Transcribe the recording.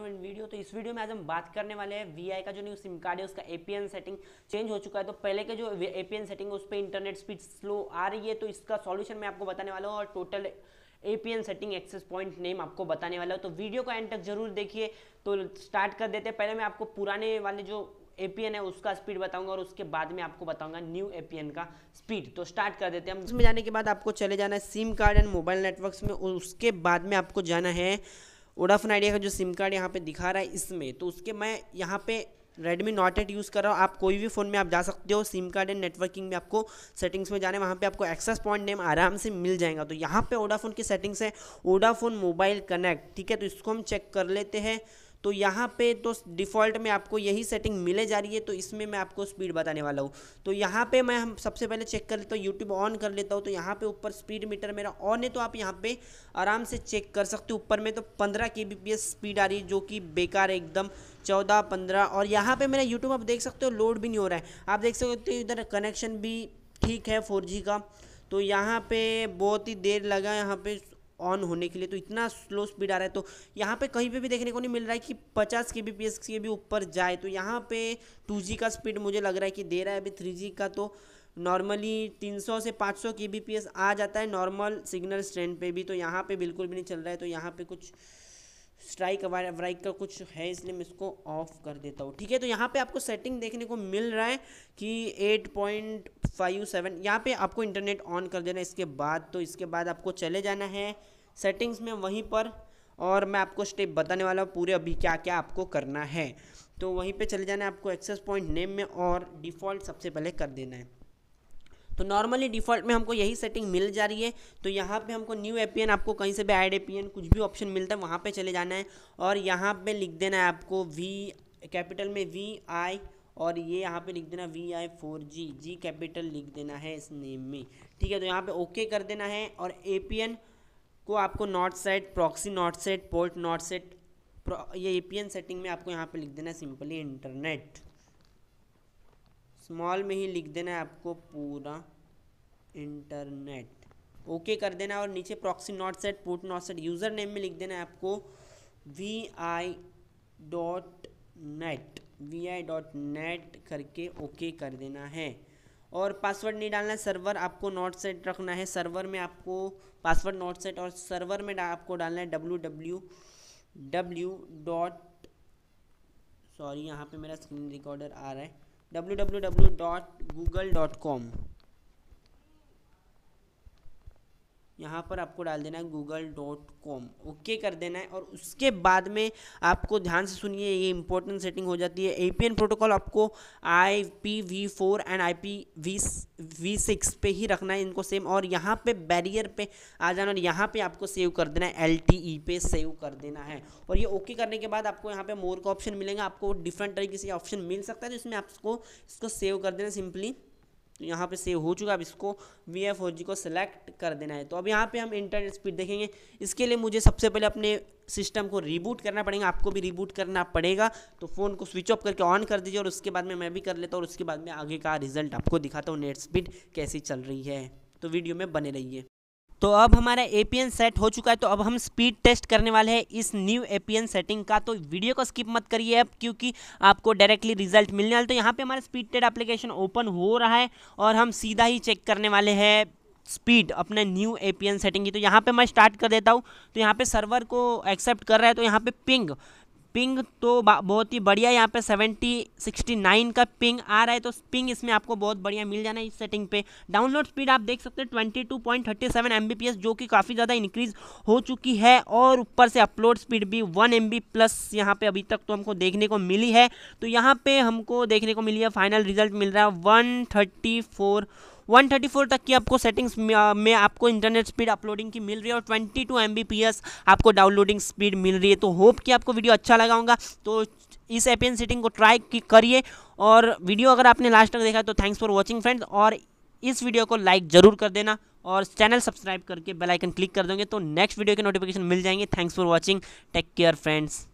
video तो इस video में आज हम बात करने वाले हैं वीआई का जो न्यू सिम कार्ड है उसका एपीएन सेटिंग चेंज हो चुका है तो पहले के जो एपीएन सेटिंग है उस पर इंटरनेट स्पीड स्लो आ रही है तो इसका सॉल्यूशन मैं आपको बताने वाला हूँ और total APN setting access point name आपको बताने वाला हूँ तो वीडियो का एंड तक जरूर देखिए तो स्टार्ट कर देते हैं पहले मैं आपको पुराने वाले जो एपीएन है उसका स्पीड बताऊंगा और उसके बाद में आपको बताऊंगा न्यू एपीएन का स्पीड तो स्टार्ट कर देते हैं हम उसमें जाने के बाद आपको चले जाना है SIM card and mobile networks में उसके बाद में आपको जाना है ओडाफोन आइडिया का जो सिम कार्ड यहाँ पे दिखा रहा है इसमें तो उसके मैं यहाँ पे रेडमी नॉट एट यूज़ कर रहा हूँ आप कोई भी फ़ोन में आप जा सकते हो सिम कार्ड एंड नेटवर्किंग में आपको सेटिंग्स में जाने वहाँ पे आपको एक्सेस पॉइंट नेम आराम से मिल जाएगा तो यहाँ पे ओडाफोन की सेटिंग्स है ओडाफोन मोबाइल कनेक्ट ठीक है तो इसको हम चेक कर लेते हैं तो यहाँ पे तो डिफ़ॉल्ट में आपको यही सेटिंग मिले जा रही है तो इसमें मैं आपको स्पीड बताने वाला हूँ तो यहाँ पे मैं हम सबसे पहले चेक कर लेता हूँ यूट्यूब ऑन कर लेता हूँ तो यहाँ पे ऊपर स्पीड मीटर मेरा ऑन है तो आप यहाँ पे आराम से चेक कर सकते हो ऊपर में तो पंद्रह के स्पीड आ रही है जो कि बेकार है एकदम चौदह पंद्रह और यहाँ पर मेरा यूट्यूब आप देख सकते हो लोड भी नहीं हो रहा है आप देख सकते हो इधर कनेक्शन भी ठीक है फोर का तो यहाँ पे बहुत ही देर लगा यहाँ पे ऑन होने के लिए तो इतना स्लो स्पीड आ रहा है तो यहाँ पे कहीं पे भी देखने को नहीं मिल रहा है कि 50 के बी पी के भी ऊपर जाए तो यहाँ पे 2G का स्पीड मुझे लग रहा है कि दे रहा है अभी 3G का तो नॉर्मली 300 से 500 के बी आ जाता है नॉर्मल सिग्नल स्ट्रेंड पे भी तो यहाँ पे बिल्कुल भी नहीं चल रहा है तो यहाँ पे कुछ स्ट्राइक वाइक का कुछ है इसलिए मैं इसको ऑफ कर देता हूँ ठीक है तो यहाँ पे आपको सेटिंग देखने को मिल रहा है कि 8.57 यहाँ पर आपको इंटरनेट ऑन कर देना इसके बाद तो इसके बाद आपको चले जाना है सेटिंग्स में वहीं पर और मैं आपको स्टेप बताने वाला हूँ पूरे अभी क्या क्या आपको करना है तो वहीं पे चले जाना है आपको एक्सेस पॉइंट नेम में और डिफ़ॉल्ट सबसे पहले कर देना है तो नॉर्मली डिफ़ॉल्ट में हमको यही सेटिंग मिल जा रही है तो यहाँ पे हमको न्यू एपीएन आपको कहीं से भी एड एपीएन कुछ भी ऑप्शन मिलता है वहाँ पे चले जाना है और यहाँ पे लिख देना है आपको वी कैपिटल में वी आई और ये यहाँ पे लिख देना V I four G G capital लिख देना है इस नेम में ठीक है तो यहाँ पर ओके कर देना है और ए को आपको not set proxy not set port not set ये ए सेटिंग में आपको यहाँ पर लिख देना है सिंपली इंटरनेट स्मॉल में ही लिख देना है आपको पूरा इंटरनेट ओके कर देना और नीचे proxy not set port not set user name में लिख देना है आपको V I dot net V I dot net करके ओके कर देना है और पासवर्ड नहीं डालना है सर्वर आपको नॉट सेट रखना है सर्वर में आपको पासवर्ड नॉट सेट और सर्वर में डा, आपको डालना है W W W dot sorry यहाँ पे मेरा स्क्रीन रिकॉर्डर आ रहा है www.google.com यहाँ पर आपको डाल देना है गूगल डॉट कॉम ओके कर देना है और उसके बाद में आपको ध्यान से सुनिए ये इंपॉर्टेंट सेटिंग हो जाती है ए पी एन प्रोटोकॉल आपको I P V four and I P V V six पे ही रखना है इनको सेम और यहाँ पे बैरियर पे आ जाना और यहाँ पे आपको सेव कर देना है एल टी ई पे सेव कर देना है और ये ओके करने के बाद आपको यहाँ पे मोर का ऑप्शन मिलेगा आपको डिफरेंट तरीके से ऑप्शन मिल सकता है जिसमें आपको इसको सेव कर देना सिंपली तो यहाँ पे सेव हो चुका अब इसको वी एफ ओ जी को सिलेक्ट कर देना है तो अब यहाँ पे हम इंटरनेट स्पीड देखेंगे इसके लिए मुझे सबसे पहले अपने सिस्टम को रीबूट करना पड़ेगा आपको भी रीबूट करना पड़ेगा तो फ़ोन को स्विच ऑफ करके ऑन कर दीजिए और उसके बाद में मैं भी कर लेता हूँ और उसके बाद में आगे का रिजल्ट आपको दिखाता हूँ नेट स्पीड कैसी चल रही है तो वीडियो में बने रहिए तो अब हमारा एपीएन सेट हो चुका है तो अब हम स्पीड टेस्ट करने वाले हैं इस न्यू एपीएन सेटिंग का तो वीडियो को स्किप मत करिए अब क्योंकि आपको डायरेक्टली रिजल्ट मिलने वाला तो यहाँ पे हमारा स्पीड टेड एप्लीकेशन ओपन हो रहा है और हम सीधा ही चेक करने वाले हैं स्पीड अपने न्यू एपीएन सेटिंग की तो यहाँ पर मैं स्टार्ट कर देता हूँ तो यहाँ पर सर्वर को एक्सेप्ट कर रहा है तो यहाँ पर पिंग पिंग तो बहुत ही बढ़िया यहाँ पे 70 69 का पिंग आ रहा है तो पिंग इसमें आपको बहुत बढ़िया मिल जाना है इस सेटिंग पे डाउनलोड स्पीड आप देख सकते हैं 22.37 mbps जो कि काफ़ी ज़्यादा इंक्रीज हो चुकी है और ऊपर से अपलोड स्पीड भी 1 एम प्लस यहाँ पे अभी तक तो हमको देखने को मिली है तो यहाँ पर हमको देखने को मिली है फाइनल रिजल्ट मिल रहा है वन 134 तक की आपको सेटिंग्स में आपको इंटरनेट स्पीड अपलोडिंग की मिल रही है और 22 टू एमबीपीएस आपको डाउनलोडिंग स्पीड मिल रही है तो होप कि आपको वीडियो अच्छा लगा होगा तो इस एपियन सेटिंग को ट्राई करिए और वीडियो अगर आपने लास्ट तक देखा तो थैंक्स फॉर वॉचिंग फ्रेंड्स और इस वीडियो को लाइक ज़रूर कर देना और चैनल सब्सक्राइब करके बेल आइकन क्लिक कर दोगे तो नेक्स्ट वीडियो के नोटिफिकेशन मिल जाएंगे thanks for watching take care friends